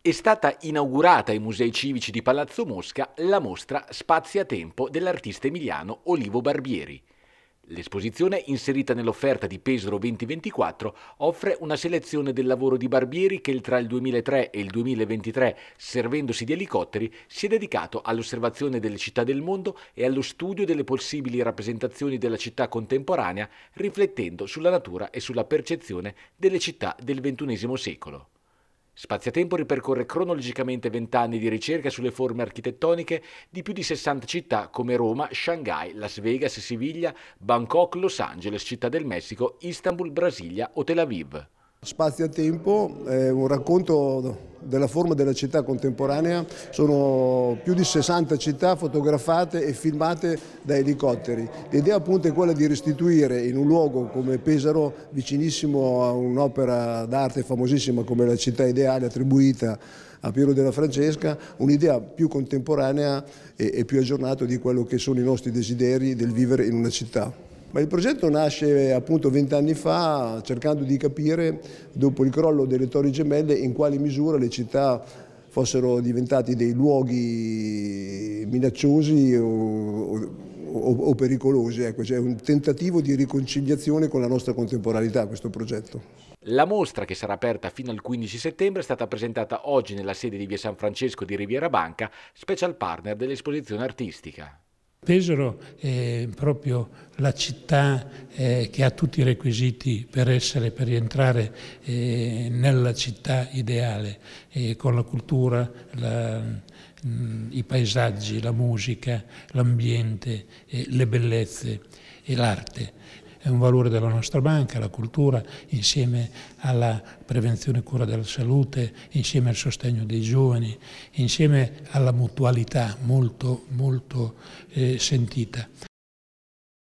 è stata inaugurata ai Musei Civici di Palazzo Mosca la mostra a Tempo dell'artista emiliano Olivo Barbieri. L'esposizione, inserita nell'offerta di Pesaro 2024, offre una selezione del lavoro di Barbieri che tra il 2003 e il 2023, servendosi di elicotteri, si è dedicato all'osservazione delle città del mondo e allo studio delle possibili rappresentazioni della città contemporanea, riflettendo sulla natura e sulla percezione delle città del XXI secolo. Spaziatempo ripercorre cronologicamente vent'anni di ricerca sulle forme architettoniche di più di 60 città come Roma, Shanghai, Las Vegas, Siviglia, Bangkok, Los Angeles, Città del Messico, Istanbul, Brasilia o Tel Aviv. Spazio tempo è un racconto della forma della città contemporanea sono più di 60 città fotografate e filmate da elicotteri. L'idea appunto è quella di restituire in un luogo come Pesaro, vicinissimo a un'opera d'arte famosissima come la città ideale attribuita a Piero della Francesca, un'idea più contemporanea e, più aggiornata di quello che sono i nostri desideri del vivere in una città. Ma il progetto nasce appunto vent'anni fa cercando di capire, dopo il crollo delle Torri Gemelle, in quale misura le città fossero diventati dei luoghi minacciosi o, o, o pericolosi. Ecco, cioè un tentativo di riconciliazione con la nostra contemporaneità questo progetto. La mostra, che sarà aperta fino al 15 settembre, è stata presentata oggi nella sede di via San Francesco di Riviera Banca, special partner dell'esposizione artistica. Pesaro è proprio la città eh, che ha tutti i requisiti per essere, per rientrare eh, nella città ideale, eh, con la cultura, la, mh, mm, i paesaggi, la musica, l'ambiente, eh, le bellezze e l'arte è un valore della nostra banca, la cultura insieme alla prevenzione e cura della salute, insieme al sostegno dei giovani, insieme alla mutualità molto, molto eh, sentita.